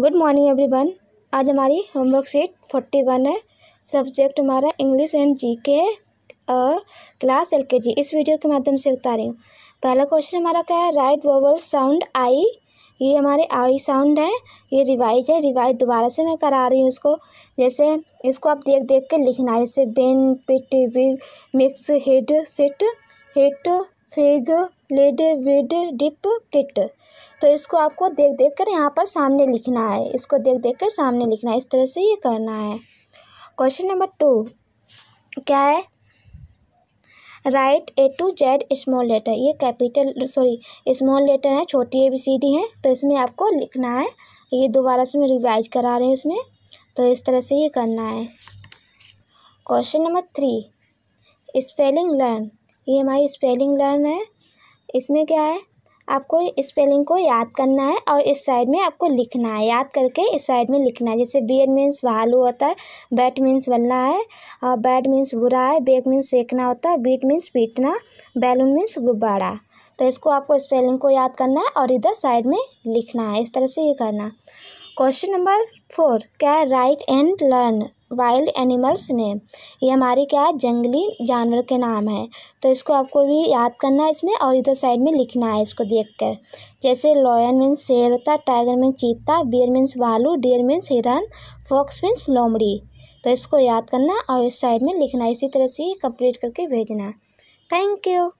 good morning everyone आज हमारी homework sheet forty one है सब्जेक्ट हमारा इंग्लिश एंड जीके के और क्लास एलकेजी इस वीडियो के माध्यम से बता रही हूँ पहला क्वेश्चन हमारा क्या है राइट वोवल साउंड आई ये हमारे आई साउंड है ये रिवाइज है रिवाइज दोबारा से मैं करा रही हूँ इसको जैसे इसको आप देख देख के लिखना है जैसे ben pit big mix head sit hit fig led wed dip kit तो इसको आपको देख देख कर यहाँ पर सामने लिखना है इसको देख देख कर सामने लिखना है इस तरह से ये करना है क्वेश्चन नंबर टू क्या है write A to Z small letter ये कैपिटल सॉरी स्मॉल लेटर है छोटी ए बी सी डी है तो इसमें आपको लिखना है ये दोबारा से मैं रिवाइज करा रहे हैं इसमें तो इस तरह से ये करना है question number three spelling learn ये हमारी स्पेलिंग लर्न है इसमें क्या है आपको स्पेलिंग को याद करना है और इस साइड में आपको लिखना है याद करके इस साइड में लिखना है जैसे बी एड मीन्स भालू होता है बैट मीन्स बलना है और बैट मीन्स बुरा है बेग मीन्स सेकना होता है बीट मीन्स पीटना बैलून मीन्स गुब्बारा तो इसको आपको स्पेलिंग को याद करना है और इधर साइड में लिखना है इस तरह से ये करना क्वेश्चन नंबर फोर क्या write and learn wild animals name ये हमारे क्या है जंगली जानवर के नाम है तो इसको आपको भी याद करना है इसमें और इधर साइड में लिखना है इसको देखकर जैसे लॉयन मीन्स शेर होता टाइगर मीन्स चीता बियर मीन्स भालू डियर मीन्स हिरन फॉक्स मीन्स लोमड़ी तो इसको याद करना और इस साइड में लिखना इसी तरह से कंप्लीट करके भेजना थैंक यू